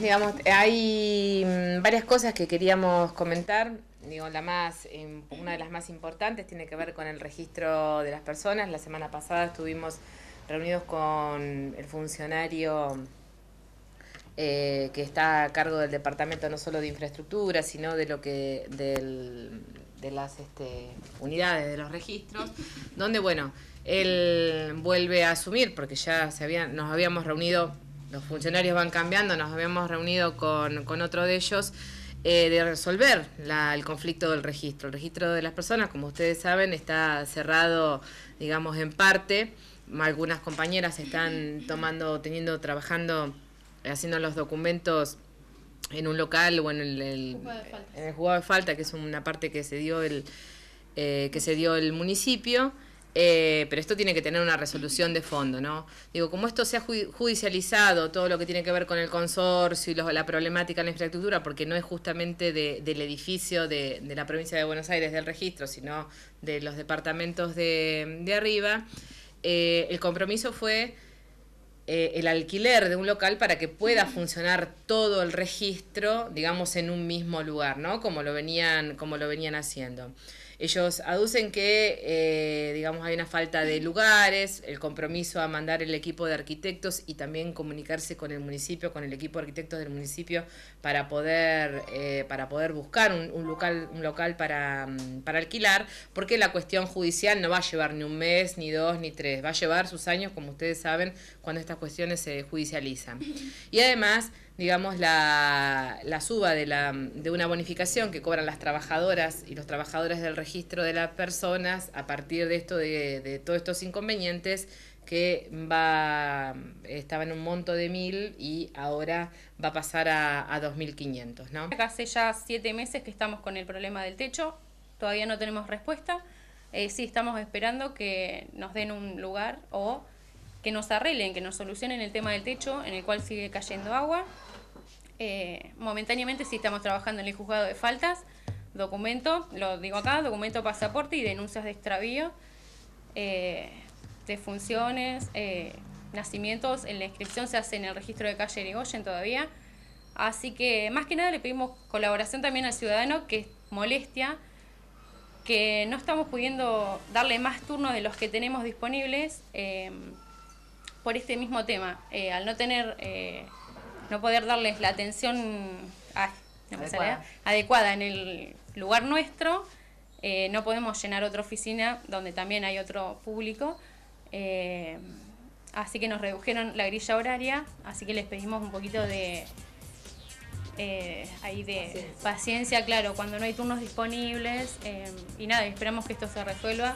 Digamos, hay mm, varias cosas que queríamos comentar. Digo, la más, em, una de las más importantes tiene que ver con el registro de las personas. La semana pasada estuvimos reunidos con el funcionario eh, que está a cargo del departamento no solo de infraestructura, sino de lo que de las este, unidades de los registros, donde bueno, él vuelve a asumir porque ya se nos habíamos reunido los funcionarios van cambiando, nos habíamos reunido con, otro de ellos, eh, de resolver el conflicto del registro. El registro de las personas, como ustedes saben, está cerrado, digamos, en parte. Algunas compañeras están tomando, teniendo, trabajando, haciendo los documentos en un local o en el, el, jugado de falta, que es una parte que se dio el, eh, que se dio el municipio. Eh, pero esto tiene que tener una resolución de fondo, ¿no? Digo, como esto se ha judicializado, todo lo que tiene que ver con el consorcio y la problemática en la infraestructura, porque no es justamente del edificio de, la provincia de Buenos Aires del registro, sino de los departamentos de, arriba, eh, el compromiso fue eh, el alquiler de un local para que pueda mm. funcionar todo el registro, digamos, en un mismo lugar, ¿no? Como lo venían, como lo venían haciendo. Ellos aducen que, eh, digamos, hay una falta de lugares, el compromiso a mandar el equipo de arquitectos y también comunicarse con el municipio, con el equipo de arquitectos del municipio para poder, eh, para poder buscar un, local, un local para, mm, para alquilar, porque la cuestión judicial no va a llevar ni un mes, ni dos, ni tres, va a llevar sus años, como ustedes saben, cuando estas cuestiones se judicializan. Y además digamos, la, suba de, una bonificación que cobran las trabajadoras y los trabajadores del registro de las personas a partir de esto, de, todos estos inconvenientes, que va estaba en un monto de mil y ahora va a pasar a, a 2.500, ¿no? Hace ya siete meses que estamos con el problema del techo, todavía no tenemos respuesta. Eh, sí, estamos esperando que nos den un lugar o que nos arreglen, que nos solucionen el tema del techo en el cual sigue cayendo agua. Eh, momentáneamente sí estamos trabajando en el juzgado de faltas, documento, lo digo acá, documento pasaporte y denuncias de extravío, eh, defunciones, eh, nacimientos, en la inscripción se hace en el registro de calle Negoyen todavía. Así que más que nada le pedimos colaboración también al ciudadano que molestia, que no estamos pudiendo darle más turnos de los que tenemos disponibles por este mismo tema, eh, al no tener, eh, no poder darles la atención adecuada. en el lugar nuestro, eh, no podemos llenar otra oficina donde también hay otro público. así que nos redujeron la grilla horaria, así que les pedimos un poquito de, ahí de paciencia. claro, cuando no hay turnos disponibles. y nada, esperamos que esto se resuelva